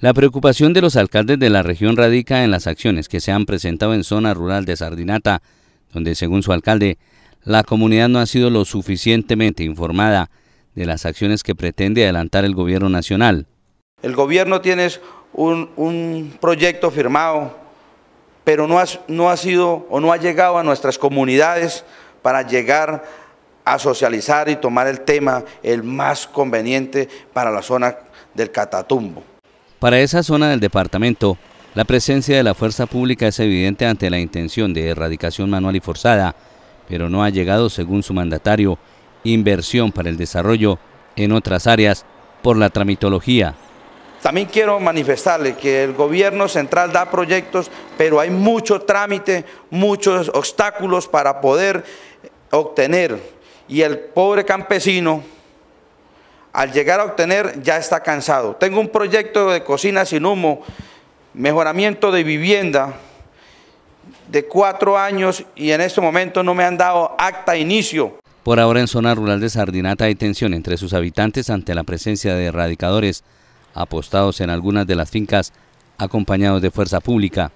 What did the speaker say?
La preocupación de los alcaldes de la región radica en las acciones que se han presentado en zona rural de Sardinata, donde, según su alcalde, la comunidad no ha sido lo suficientemente informada de las acciones que pretende adelantar el gobierno nacional. El gobierno tiene un, proyecto firmado, pero no no ha sido o no ha llegado a nuestras comunidades para llegar a socializar y tomar el tema el más conveniente para la zona del Catatumbo. Para esa zona del departamento, la presencia de la fuerza pública es evidente ante la intención de erradicación manual y forzada, pero no ha llegado, según su mandatario, inversión para el desarrollo en otras áreas por la tramitología. También quiero manifestarle que el gobierno central da proyectos, pero hay mucho trámite, muchos obstáculos para poder obtener. Y el pobre campesino al llegar a obtener ya está cansado. Tengo un proyecto de cocina sin humo, mejoramiento de vivienda de cuatro años y en este momento no me han dado acta inicio. Por ahora en zona rural de Sardinata hay tensión entre sus habitantes ante la presencia de erradicadores apostados en algunas de las fincas acompañados de fuerza pública.